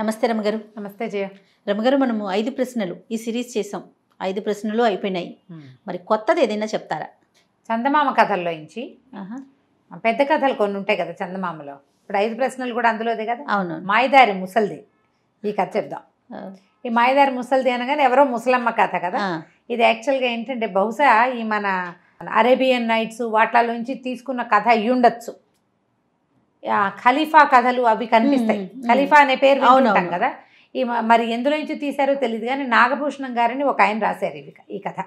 నమస్తే రమగారు నమస్తే జయ రమగారు మనము ఐదు ప్రశ్నలు ఈ సిరీస్ చేసాం ఐదు ప్రశ్నలు అయిపోయినాయి మరి కొత్తది ఏదైనా చెప్తారా చందమామ కథల్లో నుంచి పెద్ద కథలు కొన్ని ఉంటాయి కదా చందమామలో ఇప్పుడు ఐదు ప్రశ్నలు కూడా అందులోదే కదా అవును మాయదారి ముసల్ది ఈ కథ చెప్దాం ఈ మాయదారి ముసల్ది అనగానే ఎవరో ముసలమ్మ కథ కదా ఇది యాక్చువల్గా ఏంటంటే బహుశా ఈ మన అరేబియన్ నైట్స్ వాటిలో నుంచి తీసుకున్న కథ ఉండొచ్చు ఖలీఫా కథలు అవి కనిపిస్తాయి ఖలీఫా అనే పేరు అవునవుతాం కదా ఈ మరి ఎందులో నుంచి తీశారో తెలియదు కానీ నాగభూషణం గారని ఒక ఆయన రాశారు ఇవి ఈ కథ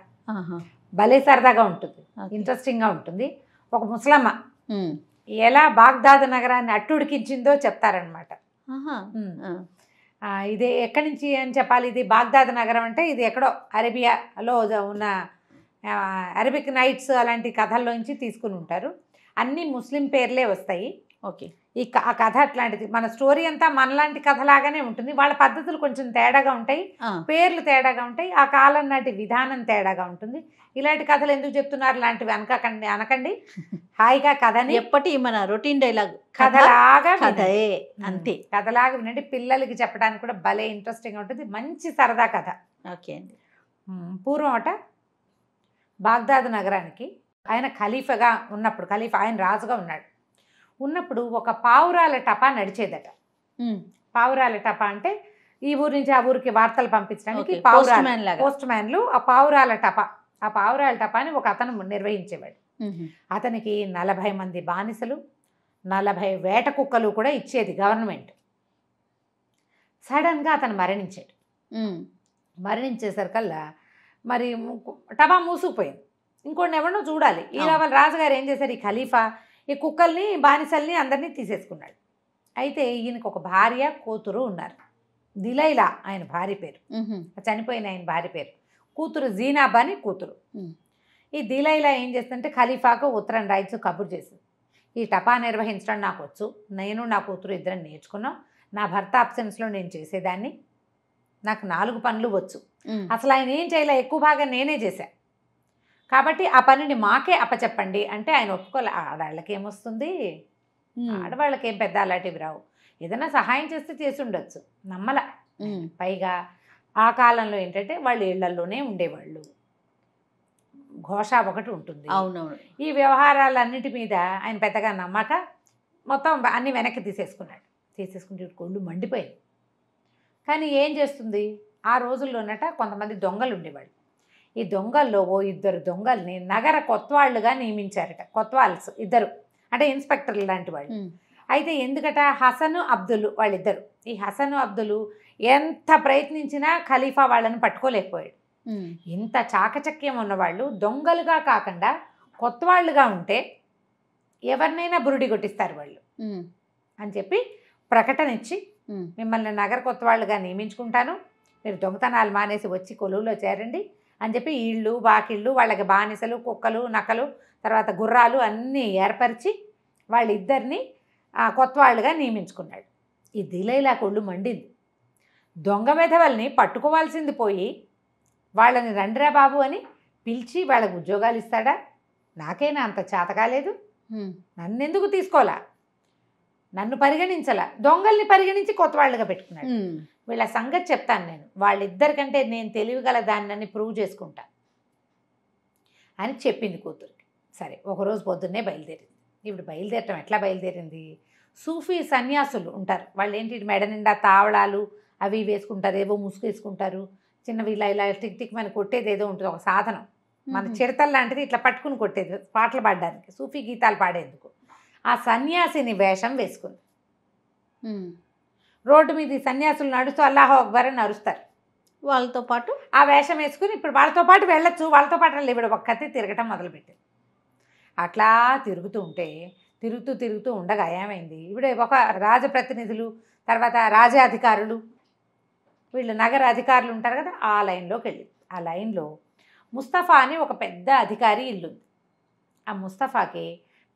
భలే సరదాగా ఉంటుంది ఇంట్రెస్టింగ్గా ఉంటుంది ఒక ముసలమ్మ ఎలా బాగ్దాద్ నగరాన్ని అట్టుడికించిందో చెప్తారనమాట ఇది ఎక్కడి నుంచి అని చెప్పాలి ఇది బాగ్దాద్ నగరం అంటే ఇది ఎక్కడో అరేబియాలో ఉన్న అరబిక్ నైట్స్ అలాంటి కథల్లోంచి తీసుకుని ఉంటారు అన్నీ ముస్లిం పేర్లే వస్తాయి ఓకే ఈ ఆ కథ అట్లాంటిది మన స్టోరీ అంతా మనలాంటి కథలాగానే ఉంటుంది వాళ్ళ పద్ధతులు కొంచెం తేడాగా ఉంటాయి పేర్లు తేడాగా ఉంటాయి ఆ కాలం నాటి విధానం తేడాగా ఉంటుంది ఇలాంటి కథలు ఎందుకు చెప్తున్నారు లాంటివి అనకండి అనకండి హాయిగా కథని ఎప్పటి మన రొటీన్ డైలాగ్ కథలాగా కథయే అంతే కథలాగా వినండి పిల్లలకి చెప్పడానికి కూడా భలే ఇంట్రెస్టింగ్ ఉంటుంది మంచి సరదా కథ ఓకే అండి పూర్వం అట బాగ్దాద్ నగరానికి ఆయన ఖలీఫగా ఉన్నప్పుడు ఖలీఫ్ ఆయన రాజుగా ఉన్నాడు ఉన్నప్పుడు ఒక పావురాల టపా నడిచేదట పావురాల టపా అంటే ఈ ఊరి నుంచి ఆ ఊరికి వార్తలు పంపించడానికి పోస్ట్ మ్యాన్లు ఆ పావురాల టపా ఆ పావురాల టపాని ఒక అతను నిర్వహించేవాడు అతనికి నలభై మంది బానిసలు నలభై వేట కుక్కలు కూడా ఇచ్చేది గవర్నమెంట్ సడన్గా అతను మరణించాడు మరణించేసరికల్లా మరి టపా మూసుకుపోయింది ఇంకోటి ఎవరినో చూడాలి ఈ రావాలి రాజుగారు ఏం చేశారు ఈ ఖలీఫా ఈ కుక్కల్ని బానిసల్ని అందరినీ తీసేసుకున్నాడు అయితే ఈయనకు ఒక భార్య కూతురు ఉన్నారు దిలైలా ఆయన భార్య పేరు చనిపోయిన ఆయన భార్య పేరు కూతురు అని కూతురు ఈ దిలైలా ఏం చేస్తుందంటే ఖలీఫాకు ఉత్తరం రాయిచ్చు కబుర్ చేసింది ఈ టపా నిర్వహించడం నాకు వచ్చు నేను నా కూతురు ఇద్దరం నేర్చుకున్నాం నా భర్త అబ్సెన్స్లో నేను చేసేదాన్ని నాకు నాలుగు పనులు వచ్చు అసలు ఆయన ఏం చేయలే ఎక్కువ భాగం నేనే చేశాను కాబట్టి ఆ పనిని మాకే అప్పచెప్పండి అంటే ఆయన ఒప్పుకోలే ఆడవాళ్ళకి ఏమొస్తుంది ఆడవాళ్ళకి ఏం పెద్ద అలాంటివి రావు ఏదైనా సహాయం చేస్తే చేసి ఉండొచ్చు నమ్మల పైగా ఆ కాలంలో ఏంటంటే వాళ్ళు ఇళ్లలోనే ఉండేవాళ్ళు ఘోష ఒకటి ఉంటుంది అవునవును ఈ వ్యవహారాలన్నిటి మీద ఆయన పెద్దగా నమ్మక మొత్తం అన్ని వెనక్కి తీసేసుకున్నాడు తీసేసుకుంటే కొళ్ళు మండిపోయింది కానీ ఏం చేస్తుంది ఆ రోజుల్లోనట కొంతమంది దొంగలు ఉండేవాళ్ళు ఈ దొంగల్లో ఓ ఇద్దరు దొంగల్ని నగర కొత్వాళ్ళుగా నియమించారట కొత్వాల్స్ ఇద్దరు అంటే ఇన్స్పెక్టర్లు లాంటి వాళ్ళు అయితే ఎందుకట హసను అబ్దుల్ వాళ్ళిద్దరు ఈ హసను అబ్దులు ఎంత ప్రయత్నించినా ఖలీఫా వాళ్ళని పట్టుకోలేకపోయాడు ఇంత చాకచక్యం ఉన్నవాళ్ళు దొంగలుగా కాకుండా కొత్త ఉంటే ఎవరినైనా బురుడి కొట్టిస్తారు వాళ్ళు అని చెప్పి ప్రకటన ఇచ్చి మిమ్మల్ని నగర కొత్త నియమించుకుంటాను మీరు దొంగతనాలు మానేసి వచ్చి కొలువులో చేరండి అని చెప్పి ఇళ్ళు వాకిళ్ళు వాళ్ళకి బానిసలు కుక్కలు నక్కలు తర్వాత గుర్రాలు అన్నీ ఏర్పరిచి వాళ్ళిద్దరిని కొత్త వాళ్ళుగా నియమించుకున్నాడు ఈ దిలైలా కొళ్ళు మండింది దొంగ మెధవల్ని పట్టుకోవాల్సింది పోయి వాళ్ళని రండిరా బాబు అని పిలిచి వాళ్ళకు ఉద్యోగాలు ఇస్తాడా నాకైనా అంత చేత కాలేదు నన్నెందుకు తీసుకోలా నన్ను పరిగణించలా దొంగల్ని పరిగణించి కొత్త వాళ్ళుగా పెట్టుకున్నాడు వీళ్ళ సంగతి చెప్తాను నేను వాళ్ళిద్దరికంటే నేను తెలివిగల దాన్ని ప్రూవ్ చేసుకుంటా అని చెప్పింది కూతురికి సరే ఒకరోజు పొద్దున్నే బయలుదేరింది ఇప్పుడు బయలుదేరటం ఎట్లా బయలుదేరింది సూఫీ సన్యాసులు ఉంటారు వాళ్ళు ఏంటి మెడ నిండా తావళాలు అవి వేసుకుంటారు ఏవో ముసుగు వేసుకుంటారు చిన్నవి ఇలా ఇలా టిక్ టిక్ మన కొట్టేది ఏదో ఉంటుంది ఒక సాధనం మన చిరతల్ లాంటిది ఇట్లా పట్టుకుని కొట్టేది పాటలు పాడడానికి సూఫీ గీతాలు పాడేందుకు ఆ సన్యాసిని వేషం వేసుకుంది రోడ్డు మీద ఈ సన్యాసులు నడుస్తూ అల్లాహో అక్బర్ అని అరుస్తారు వాళ్ళతో పాటు ఆ వేషం వేసుకుని ఇప్పుడు వాళ్ళతో పాటు వెళ్ళొచ్చు వాళ్ళతో పాటు లేవిడ ఒక్కతే తిరగటం మొదలుపెట్టింది అట్లా తిరుగుతూ ఉంటే తిరుగుతూ తిరుగుతూ ఉండగా ఏమైంది ఇవిడ ఒక రాజప్రతినిధులు తర్వాత రాజాధికారులు వీళ్ళు నగర అధికారులు ఉంటారు కదా ఆ లైన్లోకి వెళ్ళింది ఆ లైన్లో ముస్తఫా అని ఒక పెద్ద అధికారి ఇల్లుంది ఆ ముస్తఫాకి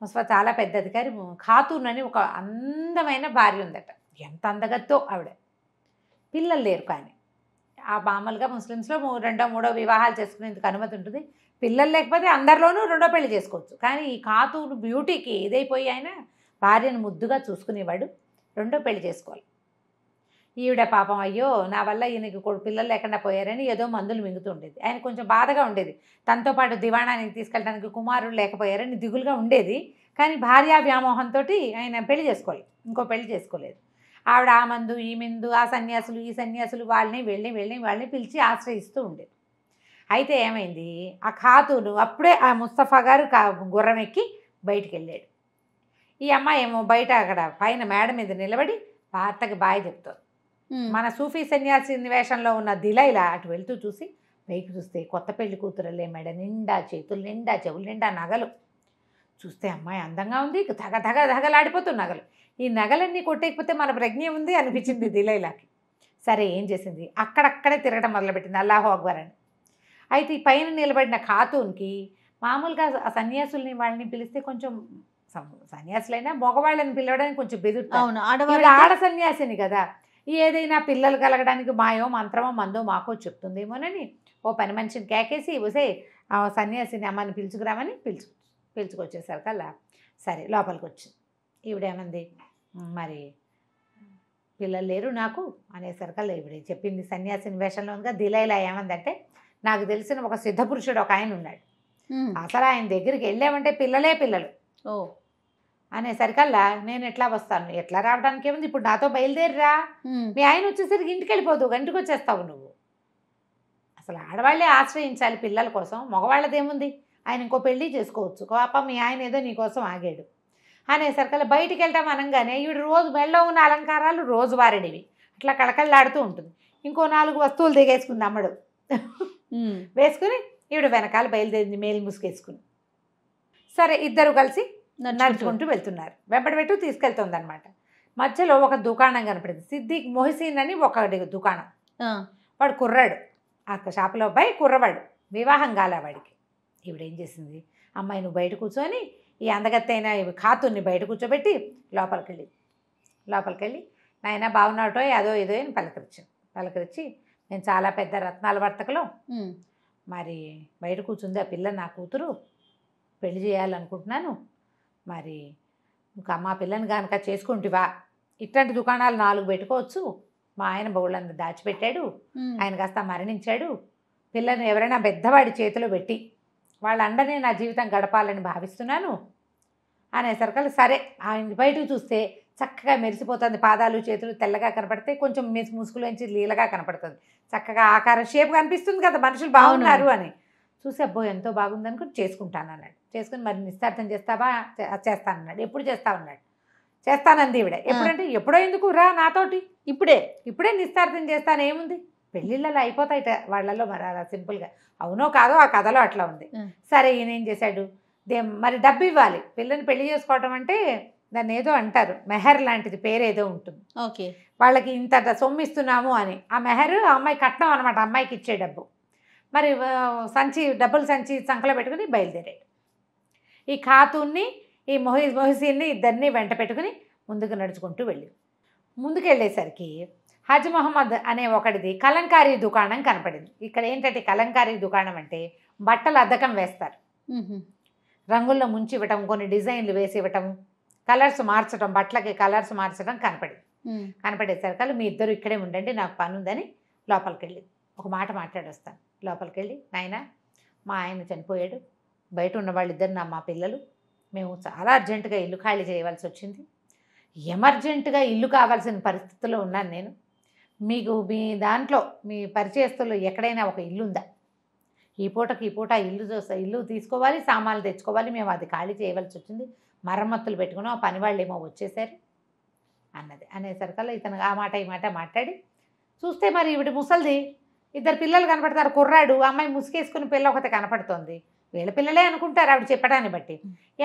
ముస్తఫా చాలా పెద్ద అధికారి ఖాతూన్ అని ఒక అందమైన భార్య ఉందట ఎంత అందగత్తో ఆవిడ పిల్లలు లేరు కానీ ఆ మామూలుగా ముస్లిమ్స్లో రెండో మూడో వివాహాలు చేసుకునేందుకు అనుమతి ఉంటుంది పిల్లలు లేకపోతే అందరిలోనూ రెండో పెళ్లి చేసుకోవచ్చు కానీ ఈ కాతూను బ్యూటీకి ఏదైపోయి ఆయన భార్యను ముద్దుగా చూసుకునేవాడు రెండో పెళ్లి చేసుకోవాలి ఈవిడ పాపం అయ్యో నా వల్ల ఈయనకి పిల్లలు లేకుండా పోయారని ఏదో మందులు ఉండేది ఆయన కొంచెం బాధగా ఉండేది తనతో పాటు దివాణానికి తీసుకెళ్ళడానికి కుమారుడు లేకపోయారని దిగులుగా ఉండేది కానీ భార్యా వ్యామోహంతో ఆయన పెళ్లి చేసుకోవాలి ఇంకో పెళ్లి చేసుకోలేదు ఆవిడ ఆ మందు ఈ మందు ఆ సన్యాసులు ఈ సన్యాసులు వాళ్ళని వెళ్ళి వెళ్ళి వాళ్ళని పిలిచి ఆశ్రయిస్తూ ఉండేది అయితే ఏమైంది ఆ ఖాతూను అప్పుడే ఆ ముస్తఫా గారు గుర్రం ఎక్కి బయటికి వెళ్ళాడు ఈ అమ్మాయి ఏమో బయట అక్కడ పైన మేడ మీద నిలబడి భర్తకి బాయ్ చెప్తారు మన సూఫీ సన్యాసి నివేశంలో ఉన్న దిలైలా అటు వెళ్తూ చూసి పైకి చూస్తే కొత్త పెళ్లి కూతురలే మేడ నిండా చేతులు నిండా చెవులు నిండా నగలు చూస్తే అమ్మాయి అందంగా ఉంది ధగ ధగ ధగలాడిపోతుంది నగలు ఈ నగలన్నీ కొట్టేకపోతే మన ప్రజ్ఞ ఉంది అనిపించింది దిలైలాకి సరే ఏం చేసింది అక్కడక్కడే తిరగడం మొదలుపెట్టింది అల్లాహో అక్బర్ అని అయితే ఈ పైన నిలబడిన ఖాతూన్కి మామూలుగా ఆ సన్యాసుల్ని వాళ్ళని పిలిస్తే కొంచెం సన్యాసులైనా మగవాళ్ళని పిలవడానికి కొంచెం బెదురుతాను ఆడవాళ్ళు ఆడ సన్యాసిని కదా ఏదైనా పిల్లలు కలగడానికి మాయో మంత్రమో మందో మాకో చెప్తుందేమోనని ఓ పని మనిషిని కేకేసి వసే ఆ సన్యాసిని అమ్మని పిలుచుకురామని పిలుచు పిలుచుకొచ్చేసరికల్లా సరే లోపలికి వచ్చింది ఈవిడేమంది మరి పిల్లలు లేరు నాకు అనేసరికల్లా ఇప్పుడు చెప్పింది సన్యాసిని వేషంలో ఉందిగా దిలైలా ఏమందంటే నాకు తెలిసిన ఒక సిద్ధ పురుషుడు ఒక ఆయన ఉన్నాడు అసలు ఆయన దగ్గరికి వెళ్ళామంటే పిల్లలే పిల్లలు ఓ అనేసరికల్లా నేను ఎట్లా వస్తాను ఎట్లా రావడానికి ఏముంది ఇప్పుడు నాతో బయలుదేరిరా మీ ఆయన వచ్చేసరికి ఇంటికి వెళ్ళిపోదు ఇంటికి వచ్చేస్తావు నువ్వు అసలు ఆడవాళ్ళే ఆశ్రయించాలి పిల్లల కోసం మగవాళ్ళదేముంది ఆయన ఇంకో పెళ్ళి చేసుకోవచ్చు పాప మీ ఆయన ఏదో నీకోసం ఆగాడు అనేసరికి బయటికి వెళ్తాం అనగానే ఈవిడ రోజు మెళ్ళో ఉన్న అలంకారాలు రోజువారినివి అట్లా కళకళలాడుతూ ఉంటుంది ఇంకో నాలుగు వస్తువులు దిగేసుకుంది అమ్మడు వేసుకుని ఈవిడ వెనకాల బయలుదేరింది మేలు మూసుకేసుకుని సరే ఇద్దరు కలిసి నడుచుకుంటూ వెళ్తున్నారు వెంబడి పెట్టు తీసుకెళ్తుంది అనమాట మధ్యలో ఒక దుకాణం కనపడింది సిద్దిక్ మొహసీన్ అని ఒక దుకాణం వాడు కుర్రాడు ఆ షాపులో అబ్బాయి కుర్రవాడు వివాహం కాలే వాడికి ఈవిడేం చేసింది అమ్మాయి నువ్వు బయట కూర్చొని ఈ అందగత్తైన ఖాతుని బయట కూర్చోబెట్టి లోపలికి వెళ్ళి లోపలికి వెళ్ళి నాయన బాగున్నాటో అదో ఏదో అని పలకరించాను పలకరించి నేను చాలా పెద్ద రత్నాల వర్తకులు మరి బయట కూర్చుంది ఆ పిల్ల నా కూతురు పెళ్లి చేయాలనుకుంటున్నాను మరి ఇంకా మా పిల్లని కనుక చేసుకుంటివా ఇట్లాంటి దుకాణాలు నాలుగు పెట్టుకోవచ్చు మా ఆయన బౌళ్ళని దాచిపెట్టాడు ఆయన కాస్త మరణించాడు పిల్లను ఎవరైనా పెద్దవాడి చేతిలో పెట్టి వాళ్ళందరినీ నా జీవితం గడపాలని భావిస్తున్నాను అనేసరికలు సరే ఆయన బయటకు చూస్తే చక్కగా మెరిసిపోతుంది పాదాలు చేతులు తెల్లగా కనపడితే కొంచెం మెసి ముసుగులోంచి లీలగా కనపడుతుంది చక్కగా ఆకారం షేప్ కనిపిస్తుంది కదా మనుషులు బాగున్నారు అని చూసి అబ్బో ఎంతో బాగుంది అనుకుని చేసుకుంటాను అన్నాడు చేసుకుని మరి నిస్తార్థం చేస్తావా చేస్తాను అన్నాడు ఎప్పుడు చేస్తా ఉన్నాడు చేస్తానంది ఈవిడ ఎప్పుడంటే ఎప్పుడో ఎందుకు రా నాతోటి ఇప్పుడే ఇప్పుడే నిస్తార్థం చేస్తాను ఏముంది పెళ్ళిళ్ళలో అయిపోతాయిట వాళ్ళలో మరి అలా సింపుల్గా అవునో కాదో ఆ కథలో అట్లా ఉంది సరే ఈయన ఏం చేశాడు దే మరి డబ్బు ఇవ్వాలి పిల్లని పెళ్లి చేసుకోవటం అంటే దాన్ని ఏదో అంటారు మెహర్ లాంటిది పేరేదో ఉంటుంది ఓకే వాళ్ళకి ఇంత సొమ్మిస్తున్నాము అని ఆ మెహర్ ఆ అమ్మాయి కట్నం అనమాట అమ్మాయికి ఇచ్చే డబ్బు మరి సంచి డబ్బులు సంచి సంఖలో పెట్టుకుని బయలుదేరాడు ఈ ఖాతూన్ని ఈ మొహీ మొహసీన్ని ఇద్దరిని వెంట పెట్టుకుని ముందుకు నడుచుకుంటూ వెళ్ళి ముందుకు వెళ్ళేసరికి హజ్ మొహమ్మద్ అనే ఒకటిది కలంకారీ దుకాణం కనపడింది ఇక్కడ ఏంటంటే కలంకారీ దుకాణం అంటే బట్టలు అద్దకం వేస్తారు రంగుల్లో ముంచి ఇవ్వటం కొన్ని డిజైన్లు వేసి ఇవ్వటం కలర్స్ మార్చడం బట్టలకి కలర్స్ మార్చడం కనపడింది కనపడేసరికలు మీ ఇద్దరు ఇక్కడే ఉండండి నాకు పని ఉందని లోపలికి వెళ్ళి ఒక మాట మాట్లాడొస్తాను లోపలికి వెళ్ళి నాయన మా ఆయన చనిపోయాడు బయట ఉన్న వాళ్ళిద్దరు నా మా పిల్లలు మేము చాలా అర్జెంటుగా ఇల్లు ఖాళీ చేయవలసి వచ్చింది ఎమర్జెంటుగా ఇల్లు కావాల్సిన పరిస్థితుల్లో ఉన్నాను నేను మీకు మీ దాంట్లో మీ పరిచయస్తులు ఎక్కడైనా ఒక ఇల్లు ఉందా ఈ పూటకి ఈ పూట ఇల్లు చూస్తే ఇల్లు తీసుకోవాలి సామాన్లు తెచ్చుకోవాలి మేము అది ఖాళీ చేయవలసి వచ్చింది మరమ్మతులు పెట్టుకున్నాం పని వాళ్ళు ఏమో వచ్చేసారు అన్నది అనేసరికల్లా ఇతను ఆ మాట ఈ మాట మాట్లాడి చూస్తే మరి ఇవిడ ముసలిది ఇద్దరు పిల్లలు కనపడతారు కుర్రాడు అమ్మాయి ముసుకేసుకుని పిల్ల ఒకటి కనపడుతోంది వీళ్ళ పిల్లలే అనుకుంటారు ఆవిడ చెప్పడాన్ని బట్టి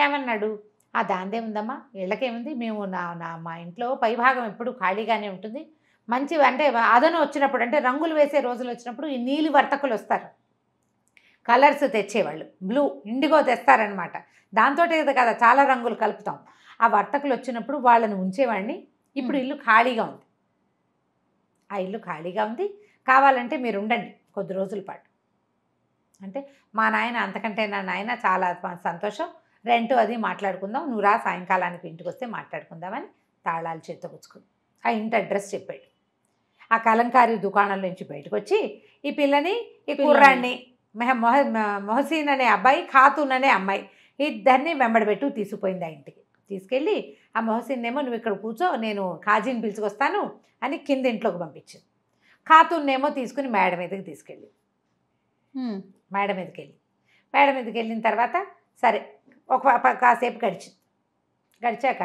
ఏమన్నాడు ఆ దాందేముందమ్మా వీళ్ళకేముంది మేము నా నా మా ఇంట్లో పై భాగం ఎప్పుడు ఖాళీగానే ఉంటుంది మంచి అంటే అదను వచ్చినప్పుడు అంటే రంగులు వేసే రోజులు వచ్చినప్పుడు ఈ నీలి వర్తకులు వస్తారు కలర్స్ తెచ్చేవాళ్ళు బ్లూ ఇండిగో తెస్తారనమాట దాంతో కదా చాలా రంగులు కలుపుతాం ఆ వర్తకులు వచ్చినప్పుడు వాళ్ళని ఉంచేవాడిని ఇప్పుడు hmm. ఇల్లు ఖాళీగా ఉంది ఆ ఇల్లు ఖాళీగా ఉంది కావాలంటే మీరు ఉండండి కొద్ది రోజుల పాటు అంటే మా నాయన అంతకంటే నా నాయన చాలా సంతోషం రెంట్ అది మాట్లాడుకుందాం నువ్వు రా సాయంకాలానికి ఇంటికి వస్తే మాట్లాడుకుందామని తాళాలు చేతొచ్చుకుంది ఆ ఇంటి అడ్రస్ చెప్పాడు ఆ కలంకారీ దుకాణం నుంచి బయటకు వచ్చి ఈ పిల్లని ఈ కుర్రాన్ని మొహ మొహసీన్ అనే అబ్బాయి ఖాతూన్ అనే అమ్మాయి ఇద్దరిని వెంబడబెట్టు తీసుకుపోయింది ఆ ఇంటికి తీసుకెళ్ళి ఆ మొహసీన్ ఏమో నువ్వు ఇక్కడ కూర్చో నేను ఖాజీని పిలుచుకొస్తాను అని కింద ఇంట్లోకి పంపించింది ఏమో తీసుకుని మేడ మీదకి తీసుకెళ్ళి మేడ మీదకి వెళ్ళి మేడ మీదకి వెళ్ళిన తర్వాత సరే ఒక కాసేపు గడిచింది గడిచాక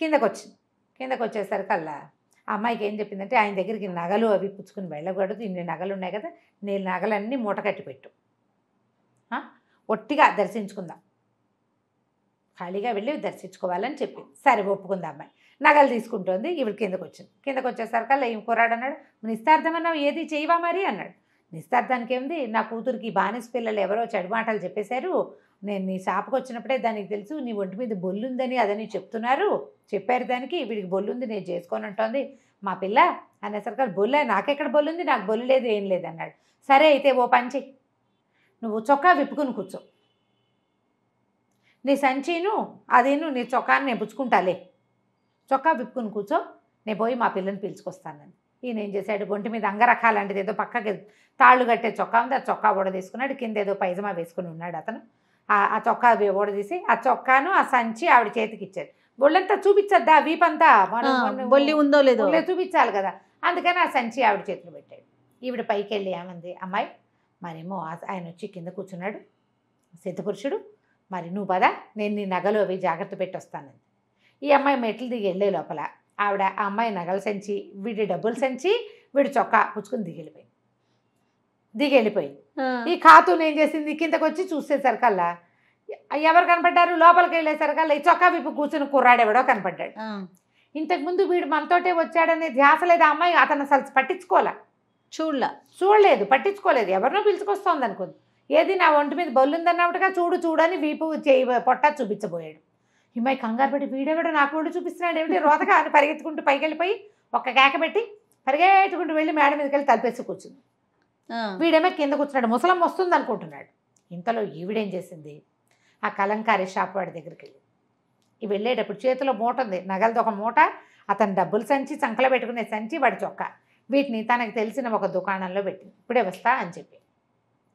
కిందకు వచ్చింది కిందకు వచ్చేసరికల్లా అమ్మాయికి ఏం చెప్పిందంటే ఆయన దగ్గరికి నగలు అవి పుచ్చుకుని వెళ్ళకూడదు ఇన్ని నగలు ఉన్నాయి కదా నేను నగలన్నీ మూట కట్టి పెట్టు ఒట్టిగా దర్శించుకుందాం ఖాళీగా వెళ్ళి దర్శించుకోవాలని చెప్పి సరే ఒప్పుకుంది అమ్మాయి నగలు తీసుకుంటుంది ఇవి కిందకు వచ్చింది కిందకు వచ్చేసరికల్లా ఏం కుర్రాడు అన్నాడు నిస్తార్థమన్నావు ఏది చేయవా మరి అన్నాడు నిస్తార్థానికి ఏముంది నా కూతురికి బానిస పిల్లలు ఎవరో చెడు మాటలు చెప్పేశారు నేను నీ షాప్కి వచ్చినప్పుడే దానికి తెలుసు నీ ఒంటి మీద బొల్లుందని అదని చెప్తున్నారు చెప్పారు దానికి వీడికి బొల్లుంది నేను చేసుకొని ఉంటుంది మా పిల్ల అనేసరికి బొల్ల నాకెక్కడ బొల్లుంది నాకు బొల్లు లేదు ఏం లేదన్నాడు సరే అయితే ఓ పంచి నువ్వు చొక్కా విప్పుకుని కూర్చో నీ సంచిను అదేను నీ చొక్కాన్ని నేను పుచ్చుకుంటాలే చొక్కా విప్పుకుని కూర్చో నేను పోయి మా పిల్లని పిలుచుకొస్తానని ఈయన ఏం చేశాడు గొంటి మీద అంగరఖా ఏదో పక్కకి తాళ్ళు కట్టే చొక్కా ఉంది ఆ చొక్కా ఓడ తీసుకున్నాడు కింద ఏదో పైజమా వేసుకుని ఉన్నాడు అతను ఆ చొక్కా ఓడ తీసి ఆ చొక్కాను ఆ సంచి ఆవిడ చేతికి ఇచ్చారు బొళ్ళంతా చూపించద్దా వీపంతా బొల్లి ఉందో లేదో చూపించాలి కదా అందుకని ఆ సంచి ఆవిడ చేతులు పెట్టాడు ఈవిడ పైకి వెళ్ళి ఏమంది అమ్మాయి మరేమో ఆయన వచ్చి కింద కూర్చున్నాడు సిద్ధపురుషుడు మరి నువ్వు పదా నేను నీ నగలు అవి జాగ్రత్త పెట్టి వస్తానంది ఈ అమ్మాయి మెట్లు దిగి వెళ్ళే లోపల ఆవిడ ఆ అమ్మాయి నగలు సంచి వీడి డబ్బులు సంచి వీడి చొక్కా పుచ్చుకుని దిగి వెళ్ళిపోయింది ఈ ఖాతూన్ ఏం చేసింది కిందకు వచ్చి చూసేసరికల్లా ఎవరు కనపడ్డారు లోపలికి వెళ్ళేసరికల్లా ఈ చొక్కా విప్పు కూర్చుని కుర్రాడెవడో కనపడ్డాడు ఇంతకుముందు వీడు మనతోటే వచ్చాడనే ధ్యాస లేదు ఆ అమ్మాయి అతను అసలు పట్టించుకోలే చూడలే చూడలేదు పట్టించుకోలేదు ఎవరినో పిలుచుకొస్తోంది అనుకుంది ఏది నా ఒంటి మీద బల్లుందన్నట్టుగా చూడు చూడని వీపు చేయి పొట్ట చూపించబోయాడు ఇమ్మాయి కంగారు పెట్టి వీడియో కూడా నాకు కూడా చూపిస్తున్నాడు ఏమిటి రోతగా అని పరిగెత్తుకుంటూ పైకి వెళ్ళిపోయి ఒక్క కేక పెట్టి పరిగెత్తుకుంటూ వెళ్ళి మేడం మీదకి వెళ్ళి తలపేసి కూర్చుంది వీడేమో కింద కూర్చున్నాడు ముసలం వస్తుంది అనుకుంటున్నాడు ఇంతలో ఈవిడేం చేసింది ఆ కలంకారీ షాప్ వాడి దగ్గరికి వెళ్ళి ఈ వెళ్ళేటప్పుడు చేతిలో మూట ఉంది నగలతో ఒక మూట అతను డబ్బులు సంచి చంకలో పెట్టుకునే సంచి వాడి చొక్క వీటిని తనకు తెలిసిన ఒక దుకాణంలో పెట్టి ఇప్పుడే వస్తా అని చెప్పి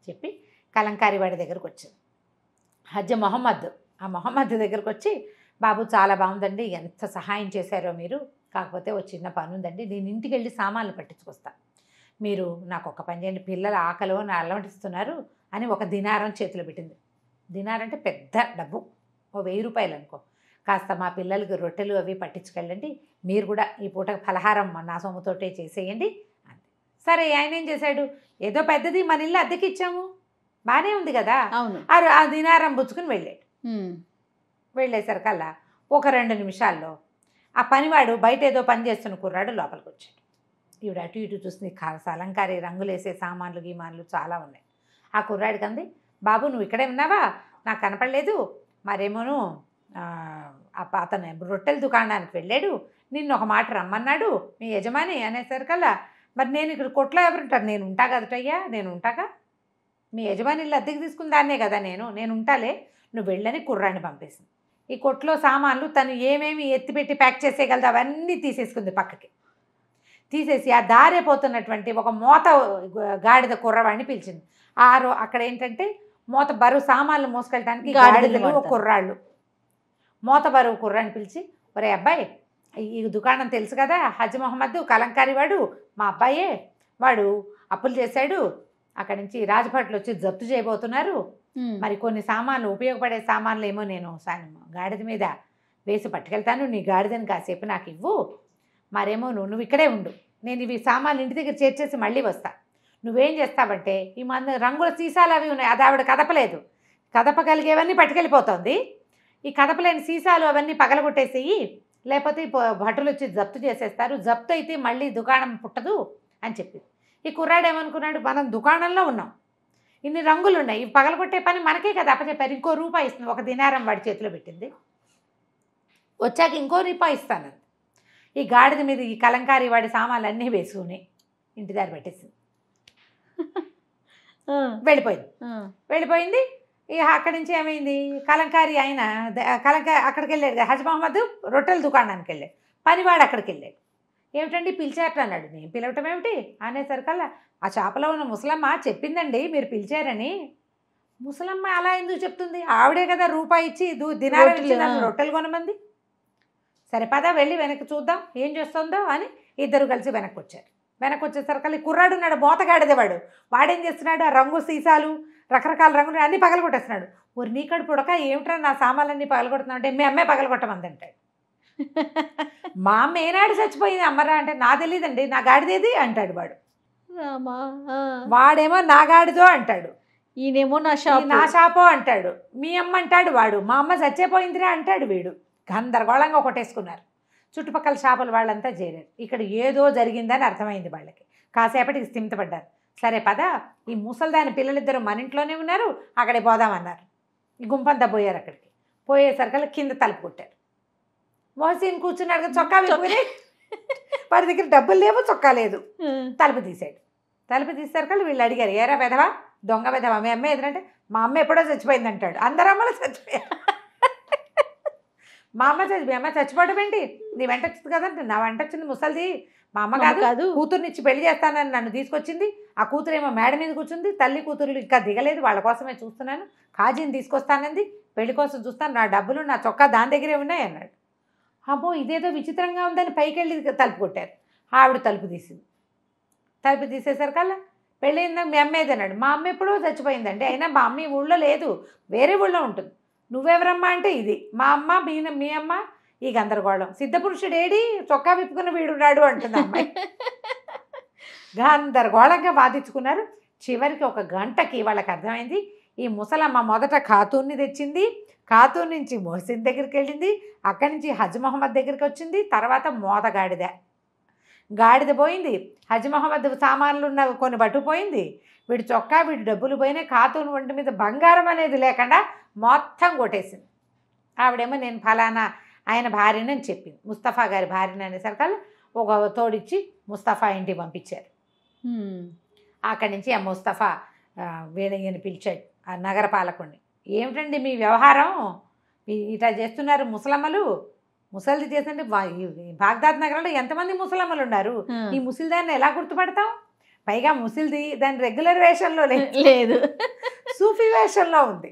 చెప్పి కలంకారి వాడి దగ్గరకు వచ్చింది హజ్జ మొహమ్మద్ ఆ మొహమ్మద్ దగ్గరకు వచ్చి బాబు చాలా బాగుందండి ఎంత సహాయం చేశారో మీరు కాకపోతే ఒక చిన్న పని ఉందండి నేను ఇంటికి వెళ్ళి సామాన్లు పట్టించుకొస్తాను మీరు నాకు ఒక పని చేయండి పిల్లలు అని అలవటిస్తున్నారు అని ఒక దినారం చేతిలో పెట్టింది దినారం అంటే పెద్ద డబ్బు ఓ వెయ్యి రూపాయలు అనుకో కాస్త మా పిల్లలకి రొట్టెలు అవి పట్టించుకెళ్ళండి మీరు కూడా ఈ పూట ఫలహారం నా సొమ్ముతోటే చేసేయండి అంతే సరే ఆయన ఏం చేశాడు ఏదో పెద్దది మన ఇల్లు అద్దెకి ఇచ్చాము బాగానే ఉంది కదా అవును ఆ దినారం పుచ్చుకుని వెళ్ళాడు వెళ్ళేసరికల్లా ఒక రెండు నిమిషాల్లో ఆ పనివాడు బయట ఏదో పని చేస్తున్న కుర్రాడు లోపలికి వచ్చాడు ఈవిడ అటు ఇటు చూస్తుంది అలంకారి రంగులేసే సామాన్లు గీమాన్లు చాలా ఉన్నాయి ఆ కుర్రాడికి అంది బాబు నువ్వు ఇక్కడే ఉన్నావా నాకు కనపడలేదు మరేమోను అతను రొట్టెల దుకాణానికి వెళ్ళాడు నిన్ను ఒక మాట రమ్మన్నాడు మీ యజమాని అనేసరికల్లా మరి నేను ఇక్కడ కొట్లో ఎవరుంటారు నేను ఉంటా కదటయ్యా నేను ఉంటాగా మీ యజమాని ఇల్లు అద్దెకి తీసుకుని దాన్నే కదా నేను నేను ఉంటాలే నువ్వు వెళ్ళని కుర్రాన్ని పంపేసింది ఈ కొట్లో సామాన్లు తను ఏమేమి ఎత్తిపెట్టి ప్యాక్ చేసేయగలదు అవన్నీ తీసేసుకుంది పక్కకి తీసేసి ఆ దారే పోతున్నటువంటి ఒక మూత గాడిద కుర్రవాడిని పిలిచింది ఆరు అక్కడ ఏంటంటే మూత బరువు సామాన్లు మోసుకెళ్ళడానికి గాడిదలు కుర్రాళ్ళు మూత బరువు కుర్రాన్ని పిలిచి ఒరే అబ్బాయి ఈ దుకాణం తెలుసు కదా హజ్ మొహమ్మద్ కలంకారి వాడు మా అబ్బాయే వాడు అప్పులు చేశాడు అక్కడి నుంచి రాజభట్లు వచ్చి జప్తు చేయబోతున్నారు మరి కొన్ని సామాన్లు ఉపయోగపడే సామాన్లు ఏమో నేను గాడిద మీద వేసి పట్టుకెళ్తాను నీ గాడిదని కాసేపు నాకు ఇవ్వు మరేమో నువ్వు నువ్వు ఇక్కడే ఉండు నేను ఇవి సామాన్లు ఇంటి దగ్గర చేర్చేసి మళ్ళీ వస్తా నువ్వేం చేస్తావంటే ఈ మంద రంగుల సీసాలు అవి ఉన్నాయి అది ఆవిడ కదపలేదు కదపగలిగేవన్నీ పట్టుకెళ్ళిపోతుంది ఈ కదపలేని సీసాలు అవన్నీ పగలగొట్టేసేయి లేకపోతే భటులు వచ్చి జప్తు చేసేస్తారు జప్తు అయితే మళ్ళీ దుకాణం పుట్టదు అని చెప్పింది ఈ కుర్రాడు ఏమనుకున్నాడు మనం దుకాణంలో ఉన్నాం ఇన్ని రంగులు ఉన్నాయి ఇవి పగలగొట్టే పని మనకే కదా అప్పచెప్పారు ఇంకో రూపాయి ఇస్తుంది ఒక దినారం వాడి చేతిలో పెట్టింది వచ్చాక ఇంకో రూపాయి ఇస్తాను ఈ గాడిద మీద ఈ కలంకారీ వాడి సామాన్లు అన్నీ వేసుకుని ఇంటి దారి పెట్టేసింది వెళ్ళిపోయింది వెళ్ళిపోయింది ఇక అక్కడి నుంచి ఏమైంది కలంకారీ ఆయన కలంకారీ అక్కడికి వెళ్ళాడు హజ్ మహమ్మద్ రొట్టెల దుకాణానికి వెళ్ళాడు పనివాడు అక్కడికి వెళ్ళాడు ఏమిటండి పిలిచారట అన్నాడు నేను పిలవటం ఏమిటి అనేసరికల్లా ఆ చేపలో ఉన్న ముసలమ్మ చెప్పిందండి మీరు పిలిచారని ముసలమ్మ అలా ఎందుకు చెప్తుంది ఆవిడే కదా రూపాయి ఇచ్చి దినాలని రొట్టెలు కొనమంది సరే పద వెళ్ళి వెనక్కి చూద్దాం ఏం చేస్తుందో అని ఇద్దరు కలిసి వెనక్కి వచ్చారు వెనక్కి వచ్చేసరికి కుర్రాడు ఉన్నాడు వాడు వాడేం చేస్తున్నాడు ఆ రంగు సీసాలు రకరకాల రంగులు అన్నీ పగలగొట్టేస్తున్నాడు ఒరి నీకడు పుడక ఏమిట్రా నా సామాన్లన్నీ పగలగొడుతున్నావు అంటే మీ అమ్మాయి పగలగొట్టమంది అంటాడు మా అమ్మ ఏనాడు చచ్చిపోయింది అమ్మరా అంటే నా తెలియదండి నా గాడిదేది అంటాడు వాడు వాడేమో నాగాడిదో అంటాడు ఈయనేమో నా షాప్ నా షాపో అంటాడు మీ అమ్మ అంటాడు వాడు మా అమ్మ చచ్చిపోయిందిరా అంటాడు వీడు గందరగోళంగా ఒకటేసుకున్నారు చుట్టుపక్కల షాపుల వాళ్ళంతా చేరారు ఇక్కడ ఏదో జరిగిందని అర్థమైంది వాళ్ళకి కాసేపటికి స్థిమితపడ్డారు సరే పద ఈ ముసల్దాని పిల్లలిద్దరూ మన ఇంట్లోనే ఉన్నారు అక్కడే పోదామన్నారు గుంపంతా పోయారు అక్కడికి పోయేసరికల్లా కింద తలుపు కొట్టారు మోసీని కూర్చున్నాడు చొక్కా వారి దగ్గర డబ్బులు లేవు చొక్కా లేదు తలుపు తీసాడు తలుపు తీసారు కదా వీళ్ళు అడిగారు ఏరా పెదవా దొంగ పెదవా మీ అమ్మే ఎదురంటే మా అమ్మ ఎప్పుడో చచ్చిపోయింది అంటాడు అందరు అమ్మలు చచ్చిపోయారు మా అమ్మ చచ్చి మీ అమ్మ చచ్చిపోవడం ఏంటి నీ వెంట వచ్చింది కదంటే నా వెంట వచ్చింది ముసలిది మా అమ్మ కాదు కాదు కూతురునిచ్చి పెళ్లి చేస్తానని నన్ను తీసుకొచ్చింది ఆ కూతురు ఏమో మేడ మీద కూర్చుంది తల్లి కూతురు ఇంకా దిగలేదు వాళ్ళ కోసమే చూస్తున్నాను కాజీని తీసుకొస్తానంది పెళ్లి కోసం చూస్తాను నా డబ్బులు నా చొక్కా దాని దగ్గరే ఉన్నాయి అన్నాడు అబ్బో ఇదేదో విచిత్రంగా ఉందని పైకి వెళ్ళి తలుపు కొట్టారు ఆవిడ తలుపు తీసింది తలుపు తీసేసరికల్లా పెళ్ళయిందా మీ అమ్మేది అన్నాడు మా అమ్మ ఎప్పుడో చచ్చిపోయిందండి అయినా మా అమ్మ ఈ ఊళ్ళో లేదు వేరే ఊళ్ళో ఉంటుంది నువ్వెవరమ్మా అంటే ఇది మా అమ్మ మీ మీ అమ్మ ఈ గందరగోళం ఏడి చొక్కా విప్పుకున్న వీడున్నాడు అంటుంది అమ్మాయి గందరగోళంగా బాధించుకున్నారు చివరికి ఒక గంటకి వాళ్ళకి అర్థమైంది ఈ ముసలమ్మ మొదట ఖాతూన్ని తెచ్చింది ఖాతూన్ నుంచి మొహసిన్ దగ్గరికి వెళ్ళింది అక్కడి నుంచి హజ్ మహమ్మద్ దగ్గరికి వచ్చింది తర్వాత మోదగాడిద గాడిద పోయింది హజ్ మహమ్మద్ సామాన్లు ఉన్న కొన్ని పట్టుపోయింది వీడి చొక్కా వీడి డబ్బులు పోయినా ఖాతూన్ ఒంటి మీద బంగారం అనేది లేకుండా మొత్తం కొట్టేసింది ఆవిడేమో నేను ఫలానా ఆయన భార్యనని చెప్పింది ముస్తఫా గారి భార్యని అనేసరికల్లా ఒక తోడిచ్చి ముస్తఫా ఇంటికి పంపించారు అక్కడి నుంచి ఆ ముస్తఫా వీళ్ళని పిలిచాడు ఆ నగరపాలకుడిని ఏమిటండి మీ వ్యవహారం ఇట్లా చేస్తున్నారు ముసలమ్మలు ముసలిది చేసండి బాగ్దాద్ నగరంలో ఎంతమంది ముసలమ్మలు ఉన్నారు ఈ ముసలిదాన్ని ఎలా గుర్తుపడతాం పైగా ముసలిది దాని రెగ్యులర్ వేషంలో లేదు సూఫీ వేషంలో ఉంది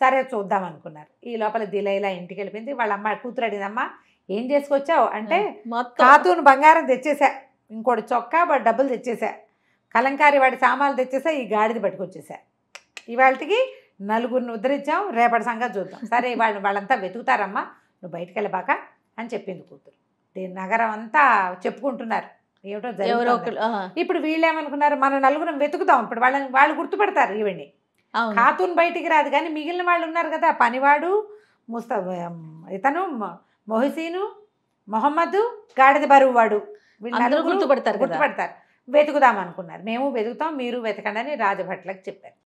సరే చూద్దాం అనుకున్నారు ఈ లోపల దిలైలా ఇంటికి వెళ్ళిపోయింది వాళ్ళ అమ్మ కూతురు అడిగిందమ్మా ఏం చేసుకొచ్చావు అంటే ఖాతూను బంగారం తెచ్చేసా ఇంకోటి చొక్కా డబ్బులు తెచ్చేసా కలంకారి వాడి సామాన్లు తెచ్చేసా ఈ గాడిది పట్టుకొచ్చేసా ఇవాళకి నలుగురిని ఉద్ధరించాం రేపటి సంగతి చూద్దాం సరే వాళ్ళు వాళ్ళంతా వెతుకుతారమ్మా నువ్వు బయటికి వెళ్ళబాక అని చెప్పింది కూతురు దీని నగరం అంతా చెప్పుకుంటున్నారు ఏమిటో జరిగింది ఇప్పుడు వీళ్ళు ఏమనుకున్నారు మన నలుగురం వెతుకుతాం ఇప్పుడు వాళ్ళని వాళ్ళు గుర్తుపెడతారు ఈవిడ్ని ఖాతూన్ బయటికి రాదు కానీ మిగిలిన వాళ్ళు ఉన్నారు కదా పనివాడు ముస్త ఇతను మొహసీను మొహమ్మద్ గాడిద బరువు వాడు గుర్తుపడతారు గుర్తుపడతారు వెతుకుదాం అనుకున్నారు మేము వెతుకుతాం మీరు వెతకండి అని రాజభట్లకు చెప్పారు